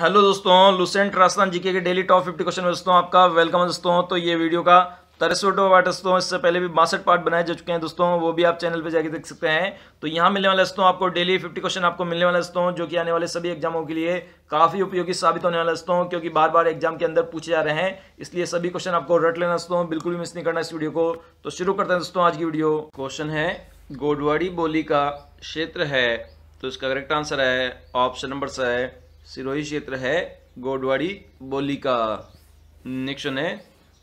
hello दोस्तों Lucent Rajasthan GK के daily top fifty question में दोस्तों आपका वेलकम है दोस्तों तो ये वीडियो का तरसोटो वाट दोस्तों इससे पहले भी बासठ पार्ट बनाए जा चुके हैं दोस्तों वो भी आप चैनल पे जाके देख सकते हैं तो यहाँ मिलने वाला दोस्तों आपको डेली फिफ्टी क्वेश्चन आपको मिलने वाला दोस्तों जो कि आने वाले सभी एग्जामों के लिए काफी उपयोगी साबित होने वाला दोस्तों क्योंकि बार बार एग्जाम के अंदर पूछे जा रहे हैं इसलिए सभी क्वेश्चन आपको रट लेना दोस्तों बिल्कुल भी मिस नहीं करना इस वीडियो को तो शुरू करते हैं दोस्तों आज की वीडियो क्वेश्चन है गोडवाड़ी बोली का क्षेत्र है तो इसका करेक्ट आंसर है ऑप्शन नंबर से है सिरोही क्षेत्र है गोडवाड़ी बोली का निक्षण है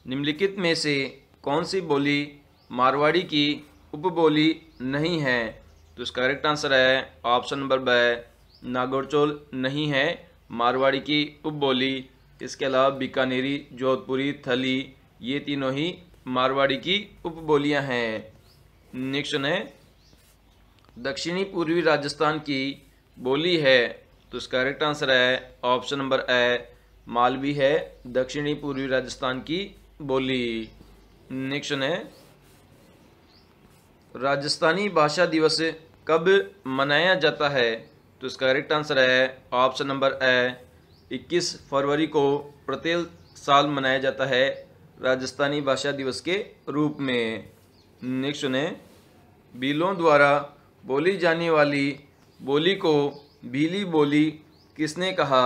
निम्नलिखित में से कौन सी बोली मारवाड़ी की उपबोली नहीं है तो इसका करेक्ट आंसर है ऑप्शन नंबर ब नागौरचोल नहीं है मारवाड़ी की उपबोली इसके अलावा बीकानेरी जोधपुरी थली ये तीनों ही मारवाड़ी की उपबोलियां हैं नेक्स्ट है दक्षिणी पूर्वी राजस्थान की बोली है तो इसका करेक्ट आंसर है ऑप्शन नंबर ए मालवी है दक्षिणी पूर्वी राजस्थान की बोली नेक्स्ट है राजस्थानी भाषा दिवस कब मनाया जाता है तो इसका करेक्ट आंसर है ऑप्शन नंबर ए 21 फरवरी को प्रत्येक साल मनाया जाता है राजस्थानी भाषा दिवस के रूप में नेक्स्ट है बिलों द्वारा बोली जाने वाली बोली को बीली बोली किसने कहा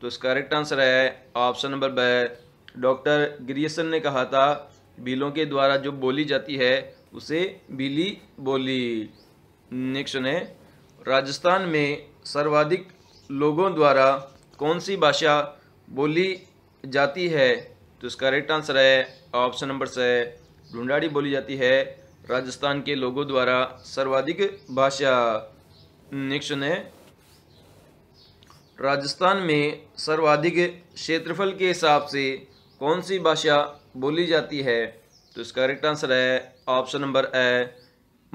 तो इसका करेक्ट आंसर है ऑप्शन नंबर ब डॉक्टर ग्रियसन ने कहा था बीलों के द्वारा जो बोली जाती है उसे बीली बोली नेक्स्ट है राजस्थान में सर्वाधिक लोगों द्वारा कौन सी भाषा बोली जाती है तो इसका करेक्ट आंसर है ऑप्शन नंबर से ढूंढाड़ी बोली जाती है राजस्थान के लोगों द्वारा सर्वाधिक भाषा नेक्स्ट है राजस्थान में सर्वाधिक क्षेत्रफल के हिसाब से कौन सी भाषा बोली जाती है तो इसका करेक्ट आंसर है ऑप्शन नंबर ए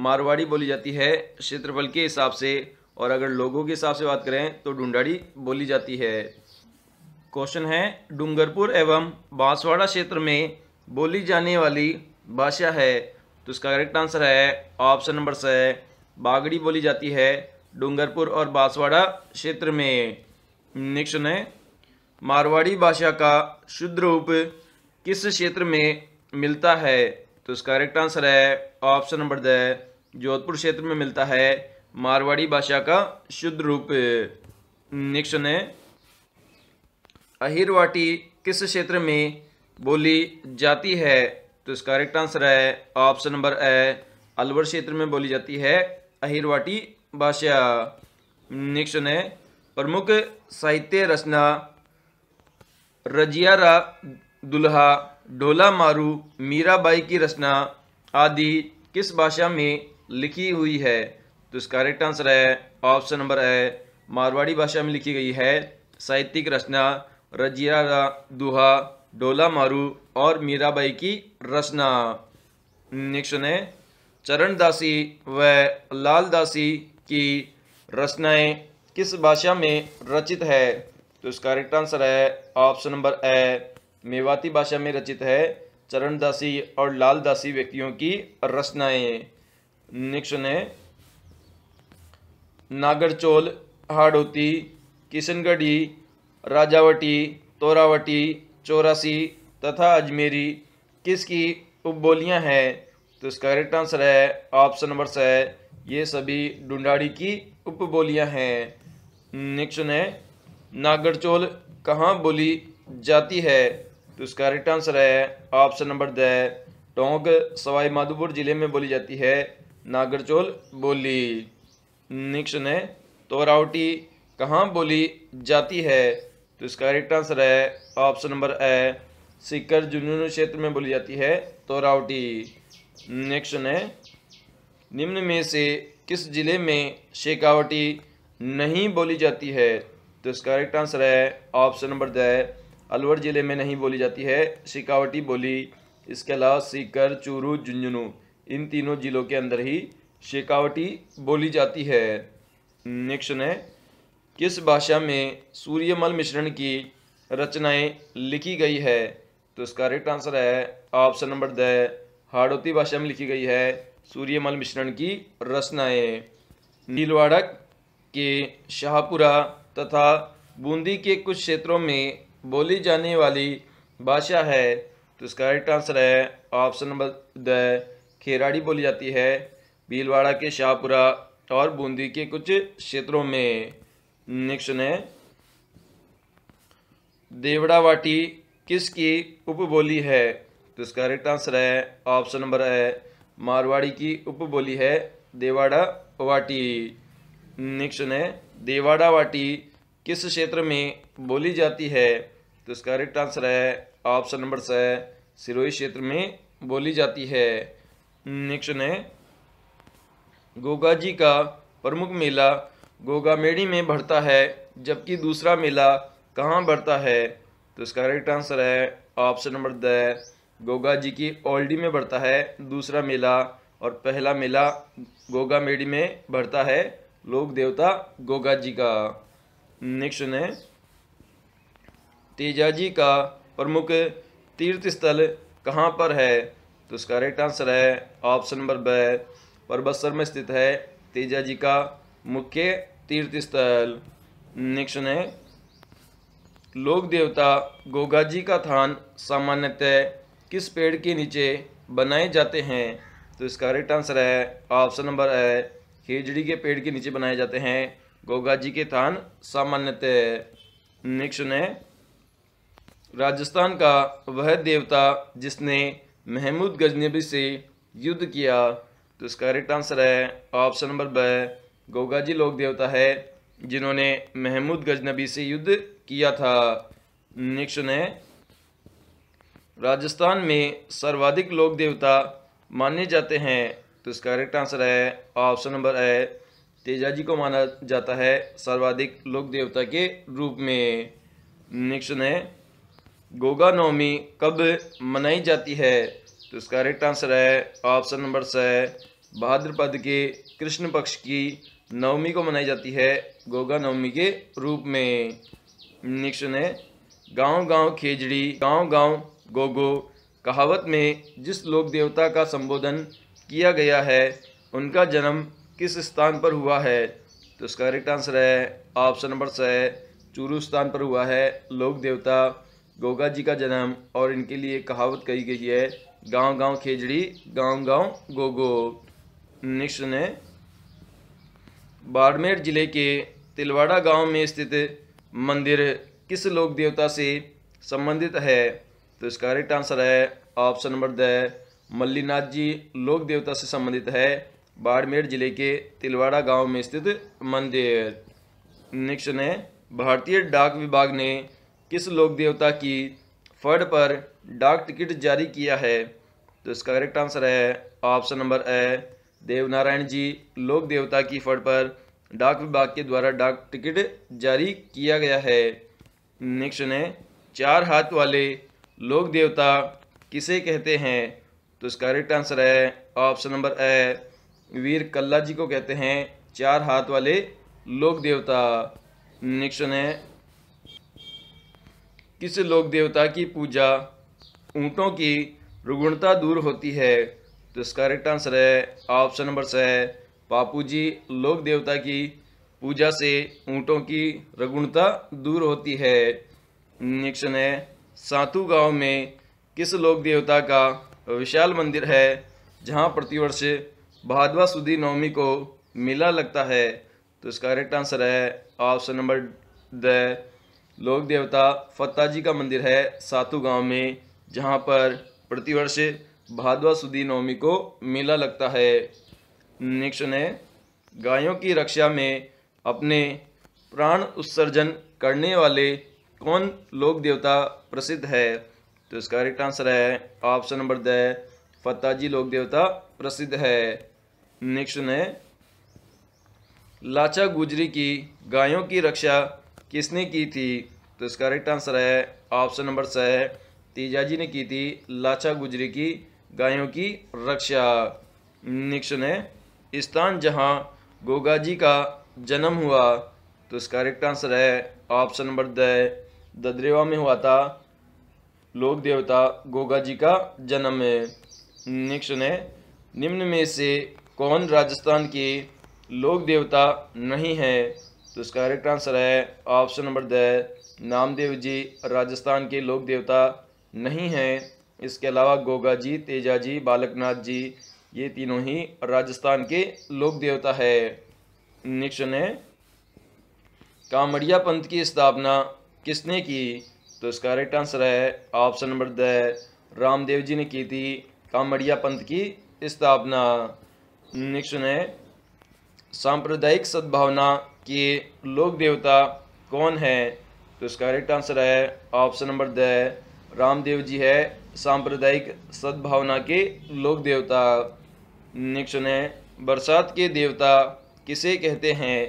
मारवाड़ी बोली जाती है क्षेत्रफल के हिसाब से और अगर लोगों के हिसाब से बात करें तो ढूंढाड़ी बोली जाती है क्वेश्चन है डूंगरपुर एवं बांसवाड़ा क्षेत्र में बोली जाने वाली भाषा है तो इसका करेक्ट आंसर है ऑप्शन नंबर से बागड़ी बोली जाती है डूंगरपुर और बांसवाड़ा क्षेत्र में नेक्स्ट है मारवाड़ी भाषा का शुद्ध रूप किस क्षेत्र में मिलता है तो इसका करेक्ट आंसर है ऑप्शन नंबर द जोधपुर क्षेत्र में मिलता है मारवाड़ी भाषा का शुद्ध रूप नेक्स्ट है अहिरवाटी किस क्षेत्र में बोली जाती है तो इसका करेक्ट आंसर है ऑप्शन नंबर ए अलवर क्षेत्र में बोली जाती है अहिरवाटी भाषा नेक्स्ट है प्रमुख साहित्य रचना रजियारा दुल्हा ढोला मारू मीराबाई की रचना आदि किस भाषा में लिखी हुई है तो इसका करेक्ट आंसर है ऑप्शन नंबर है मारवाड़ी भाषा में लिखी गई है साहित्यिक रचना रजियारा दुहा डोला मारू और मीराबाई की रचना नेक्स्ट है चरण दासी व लाल दासी की रचनाएं किस भाषा में रचित है तो इसका करेक्ट आंसर है ऑप्शन नंबर ए मेवाती भाषा में रचित है चरणदासी और लालदासी व्यक्तियों की रचनाएं नेक्स्ट है नागरचोल हाड़ोती किशनगढ़ी राजावटी तोरावटी चौरासी तथा अजमेरी किसकी उपबोलियां हैं तो इसका करेक्ट आंसर है ऑप्शन नंबर से ये सभी डुंडाड़ी की उपबोलियां हैं नेक्शन है नागरचोल कहाँ बोली जाती है तो इसका राइट आंसर है option number D Tonk Sawai Madhopur जिले में बोली जाती है नागरचोल बोली नेक्शन है तोरावटी कहाँ बोली जाती है तो इसका राइट आंसर है ऑप्शन नंबर ए सिकर जुनून क्षेत्र में बोली जाती है तोरावटी नेक्स्ट है निम्न में से किस जिले में शेखावटी नहीं बोली जाती है तो इसका करेक्ट आंसर है ऑप्शन नंबर द अलवर ज़िले में नहीं बोली जाती है शिकावटी बोली इसके अलावा सीकर चूरू झुंझुनू इन तीनों जिलों के अंदर ही शेखावटी बोली जाती है नेक्स्ट है किस भाषा में सूर्यमल मिश्रण की रचनाएं लिखी गई है तो इसका करेक्ट आंसर है ऑप्शन नंबर द हाड़ोती भाषा में लिखी गई है सूर्यमल मिश्रण की रचनाएं नीलवाड़क के शाहपुरा तथा बूंदी के कुछ क्षेत्रों में बोली जाने वाली भाषा है तो इसका राइट आंसर है ऑप्शन नंबर द खेराड़ी बोली जाती है भीलवाड़ा के शाहपुरा और बूंदी के कुछ क्षेत्रों में नेक्स्ट है देवड़ावाटी किसकी उपबोली है तो इसका करेक्ट आंसर है ऑप्शन नंबर है मारवाड़ी की उपबोली है देवाड़ा वाटी नेक्स्ट है देवाडावाटी किस क्षेत्र में बोली जाती है तो इसका करेक्ट आंसर है ऑप्शन नंबर स सिरोही क्षेत्र में बोली जाती है नेक्स्ट है गोगा जी का प्रमुख मेला मेडी में बढ़ता है जबकि दूसरा मेला कहाँ बढ़ता है तो इसका करेक्ट आंसर है option number D Goga ji की ओल्डी में बढ़ता है दूसरा मेला और पहला मेला गोगा मेड़ी में बढ़ता है लोक देवता गोगा जी का नेक्स्ट है जी का प्रमुख तीर्थ स्थल कहाँ पर है तो इसका राइट आंसर है ऑप्शन नंबर ब परबसर में स्थित है तेजा जी का मुख्य तीर्थ स्थल नेक्स्ट है लोक देवता गोगा जी का थान सामान्यतः किस पेड़ के नीचे बनाए जाते हैं तो इसका राइट आंसर है ऑप्शन नंबर है खेजड़ी के पेड़ के नीचे बनाए जाते हैं गोगा जी के थान सामान्यतः नेक्स्ट है राजस्थान का वह देवता जिसने महमूद गजनबी से युद्ध किया तो इसका करेक्ट आंसर है ऑप्शन नंबर ब गोगाजी लोक देवता है जिन्होंने महमूद गजनबी से युद्ध किया था नेक्स्ट है राजस्थान में सर्वाधिक लोक देवता माने जाते हैं तो इसका करेक्ट आंसर है ऑप्शन नंबर है तेजा जी को माना जाता है सर्वाधिक लोक देवता के रूप में नेक्स्ट है गोगा नवमी कब मनाई जाती है तो इसका करेक्ट आंसर है ऑप्शन नंबर स भाद्रपद के कृष्ण पक्ष की नवमी को मनाई जाती है गोगा नवमी के रूप में नेक्स्ट है गांव गांव खेजड़ी गांव गांव गोगो कहावत में जिस लोक देवता का संबोधन किया गया है उनका जन्म किस स्थान पर हुआ है तो इसका करेक्ट आंसर है ऑप्शन नंबर छः चूरू स्थान पर हुआ है लोक देवता गोगा जी का जन्म और इनके लिए कहावत कही गई है गांव गांव खेजड़ी गांव गांव गोगो नेक्स्ट ने बाड़मेर जिले के तिलवाड़ा गांव में स्थित मंदिर किस लोक देवता से संबंधित है तो इसका करेक्ट आंसर है option number D Mallinath ji लोक देवता से संबंधित है बाड़मेर जिले के तिलवाड़ा गांव में स्थित मंदिर नेक्स्ट ने भारतीय डाक विभाग ने किस लोक देवता की फर्ड पर डाक टिकट जारी किया है तो इसका करेक्ट आंसर है option number A Devnarayan ji लोक देवता की फर्ड पर डाक विभाग के द्वारा डाक टिकट जारी किया गया है नेक्स्ट ने चार हाथ वाले लोक देवता किसे कहते हैं तो इसका करेक्ट आंसर है option number A Veer Kalla ji को कहते हैं चार हाथ वाले लोक देवता नेक्स्ट है किस लोक देवता की पूजा ऊँटों की रुगुणता दूर होती है तो इसका करेक्ट आंसर है ऑप्शन नंबर स पापू जी लोक देवता की पूजा से ऊँटों की रगुणता दूर होती है नेक्स्ट है सातू गांव में किस लोक देवता का विशाल मंदिर है जहाँ प्रतिवर्ष भादवा सुदी नवमी को मेला लगता है तो इसका करेक्ट आंसर है ऑप्शन नंबर द लोक देवता फत्ता जी का मंदिर है सातू गांव में जहाँ पर प्रतिवर्ष भादवा सुदी नवमी को मेला लगता है नेक्स्ट है गायों की रक्षा में अपने प्राण उत्सर्जन करने वाले कौन लोक देवता प्रसिद्ध है तो इसका करेक्ट आंसर है ऑप्शन नंबर द फताजी लोक देवता प्रसिद्ध है नेक्स्ट ने लाचा गुजरी की गायों की रक्षा किसने की थी तो इसका करेक्ट आंसर है ऑप्शन नंबर स है तीजाजी ने की थी लाचा गुजरी की गायों की रक्षा नेक्स्ट ने स्थान जहाँ गोगाजी का जन्म हुआ तो इसका करेक्ट आंसर है ऑप्शन नंबर द ददरेवा में हुआ था लोक देवता गोगा जी का जन्म है नेक्स्ट है निम्न में से कौन राजस्थान के लोक देवता नहीं है तो इसका करेक्ट आंसर है option number D Namdev ji Rajasthan के लोक देवता नहीं है इसके अलावा गोगा जी तेजा जी बालकनाथ जी ये तीनों ही राजस्थान के लोक देवता है नेक्स्ट है कांवड़िया पंथ की स्थापना किसने की तो इसका राइट आंसर है option number D Ramdev ji ने की थी कामड़िया पंथ की स्थापना नेक्स्ट है सांप्रदायिक सद्भावना के लोक देवता कौन है तो इसका राइट आंसर है option number D Ramdev ji है सांप्रदायिक सद्भावना के लोक देवता नेक्स्ट है बरसात के देवता किसे कहते हैं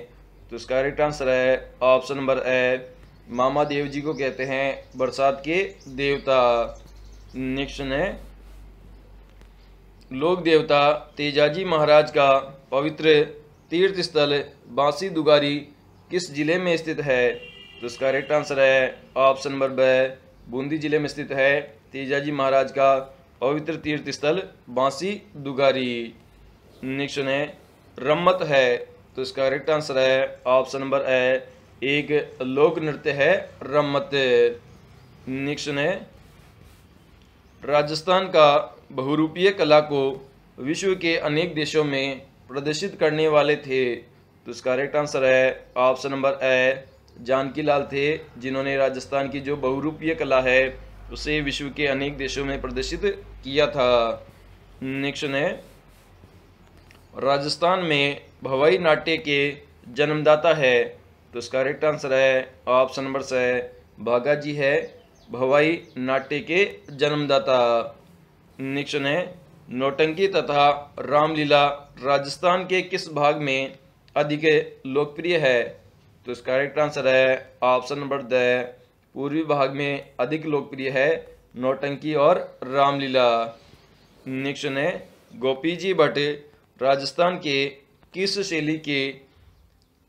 तो इसका राइट आंसर है option number A Mama Dev ji को कहते हैं बरसात के देवता नेक्स्ट है लोक देवता तेजाजी महाराज का पवित्र तीर्थ स्थल बांसी दुगारी किस जिले में स्थित है तो इसका करेक्ट आंसर है ऑप्शन नंबर ब बूंदी जिले में स्थित है तेजाजी महाराज का पवित्र तीर्थ स्थल बांसी दुगारी नेक्स्ट है रम्मत है तो इसका करेक्ट आंसर है ऑप्शन नंबर ए एक लोक नृत्य है रम्मत निक्स ने राजस्थान का बहुरूपीय कला को विश्व के अनेक देशों में प्रदर्शित करने वाले थे तो इसका करेक्ट आंसर है option number A Janki Lal थे जिन्होंने राजस्थान की जो बहुरूपीय कला है उसे विश्व के अनेक देशों में प्रदर्शित किया था नेक्स्ट ने राजस्थान में भवाई नाट्य के जन्मदाता है तो इसका करेक्ट आंसर है ऑप्शन नंबर से बागा जी है भवाई नाट्य के जन्मदाता निक्षण है नोटंकी तथा रामलीला राजस्थान के किस भाग में अधिक लोकप्रिय है तो इसका करेक्ट आंसर है ऑप्शन नंबर द पूर्वी भाग में अधिक लोकप्रिय है नौटंकी और रामलीला निक्षण है गोपी जी भट्ट राजस्थान के किस शैली के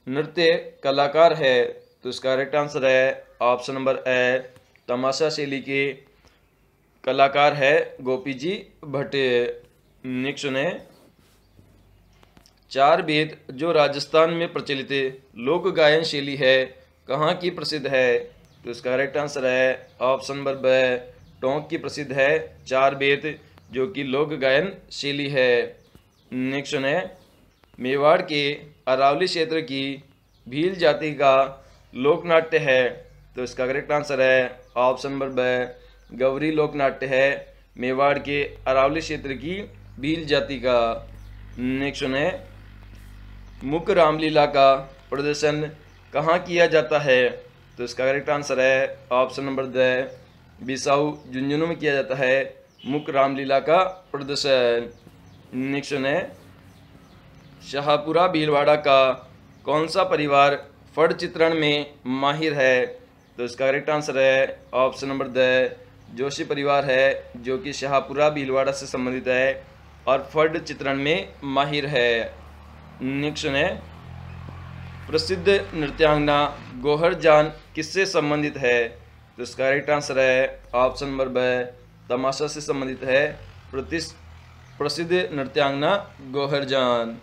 नृत्य कलाकार है तो इसका करेक्ट आंसर है ऑप्शन नंबर ए तमाशा शैली के कलाकार है गोपी जी भट्ट नेक्स्ट सुने चार भेद जो राजस्थान में प्रचलित लोक गायन शैली है कहाँ की प्रसिद्ध है तो इसका करेक्ट आंसर है ऑप्शन नंबर ब टोंक की प्रसिद्ध है चार भेद जो कि लोक गायन शैली है नेक्स्ट है मेवाड़ के अरावली क्षेत्र की भील जाति का लोकनाट्य है तो इसका करेक्ट आंसर है ऑप्शन नंबर ब गौरी लोकनाट्य है मेवाड़ के अरावली क्षेत्र की भील जाति का नेक्स्ट है मुख रामलीला का प्रदर्शन कहाँ किया जाता है तो इसका करेक्ट आंसर है option number D Bisau Jhunjhunu में किया जाता है मुख रामलीला का प्रदर्शन नेक्स्ट है शाहपुरा भीलवाड़ा का कौन सा परिवार फट चित्रण में माहिर है तो इसका करेक्ट आंसर है ऑप्शन नंबर द जोशी परिवार है जो कि शाहपुरा भीलवाड़ा से संबंधित है और फट चित्रण में माहिर है नेक्स्ट है प्रसिद्ध नृत्यांगना गोहर जान किससे संबंधित है तो इसका करेक्ट आंसर है ऑप्शन नंबर ब तमाशा से संबंधित है प्रतिस प्रसिद्ध नृत्यांगना गोहर जान